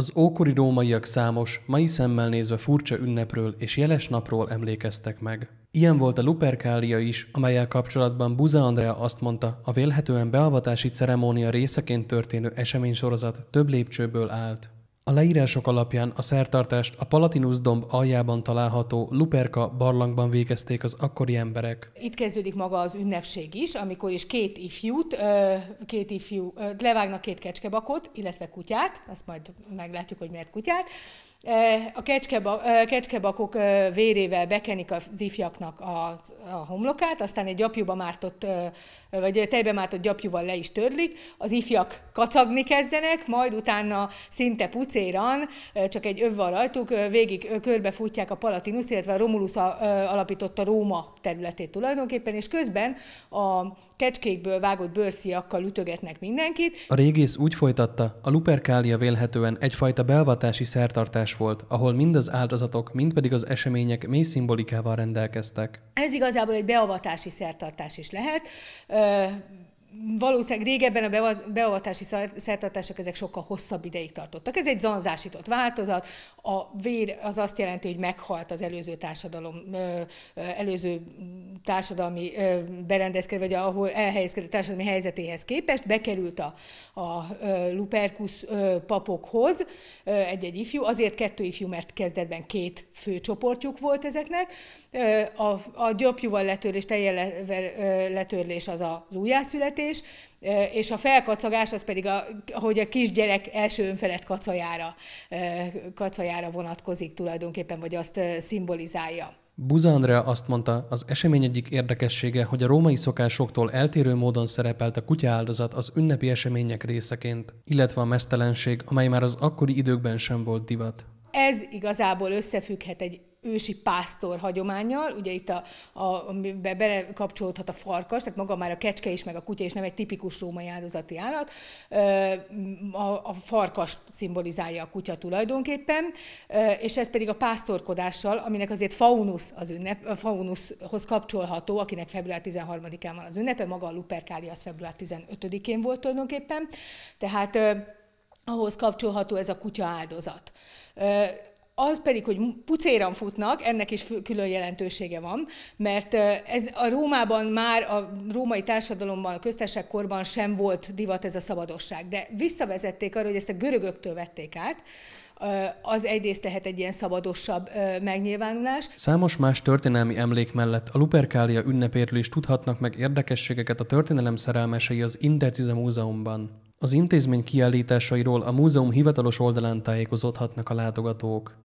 Az ókori rómaiak számos, mai szemmel nézve furcsa ünnepről és jeles napról emlékeztek meg. Ilyen volt a Luperkália is, amelyel kapcsolatban Buza Andrea azt mondta, a vélhetően beavatási ceremónia részeként történő eseménysorozat több lépcsőből állt. A leírások alapján a szertartást a Palatinus domb aljában található Luperka barlangban végezték az akkori emberek. Itt kezdődik maga az ünnepség is, amikor is két ifjút, két ifjú, levágnak két kecskebakot, illetve kutyát, azt majd meglátjuk, hogy miért kutyát. A kecskebakok vérével bekenik az ifjaknak a, a homlokát, aztán egy gyapjúba mártott, vagy tejbe mártott gyapjúval le is törlik, az ifjak kacagni kezdenek, majd utána szinte pucé pincéran, csak egy öv van rajtuk, végig körbefutják a Palatinus, illetve a Romulus alapította Róma területét tulajdonképpen, és közben a kecskékből vágott bőrsziakkal ütögetnek mindenkit. A régész úgy folytatta, a Luperkália vélhetően egyfajta beavatási szertartás volt, ahol mind az áldozatok, mind pedig az események mély szimbolikával rendelkeztek. Ez igazából egy beavatási szertartás is lehet valószínűleg régebben a beavatási szertartások ezek sokkal hosszabb ideig tartottak. Ez egy zanzásított változat. A vér az azt jelenti, hogy meghalt az előző társadalom, előző társadalmi berendezkedés, vagy ahol elhelyezkedett társadalmi helyzetéhez képest, bekerült a, a Luperkus papokhoz egy-egy ifjú, azért kettő ifjú, mert kezdetben két fő csoportjuk volt ezeknek. A, a gyapjúval letörlés, teljel letörlés az az újjászületés, beszélgetés, és a felkacagás az pedig, a, hogy a kisgyerek első önfelett kacajára, kacajára vonatkozik tulajdonképpen, vagy azt szimbolizálja. Buza Andrea azt mondta, az esemény egyik érdekessége, hogy a római szokásoktól eltérő módon szerepelt a kutya az ünnepi események részeként, illetve a mesztelenség, amely már az akkori időkben sem volt divat. Ez igazából összefügghet egy ősi pásztor hagyományjal, ugye itt a, a, amiben belekapcsolódhat a farkas, tehát maga már a kecske is, meg a kutya is nem egy tipikus római áldozati állat, a, a farkas szimbolizálja a kutya tulajdonképpen, és ez pedig a pásztorkodással, aminek azért Faunus az ünnep, a Faunushoz kapcsolható, akinek február 13-án van az ünnepe, maga a Luperkáli az február 15-én volt tulajdonképpen, tehát ahhoz kapcsolható ez a kutya áldozat. Az pedig, hogy pucéran futnak, ennek is külön jelentősége van, mert ez a Rómában már a római társadalomban, a köztársaság korban sem volt divat ez a szabadosság, de visszavezették arra, hogy ezt a görögöktől vették át, az egyrészt lehet egy ilyen szabadosabb megnyilvánulás. Számos más történelmi emlék mellett a Luperkália ünnepéről is tudhatnak meg érdekességeket a történelem szerelmesei az Intercize Múzeumban. Az intézmény kiállításairól a múzeum hivatalos oldalán tájékozódhatnak a látogatók.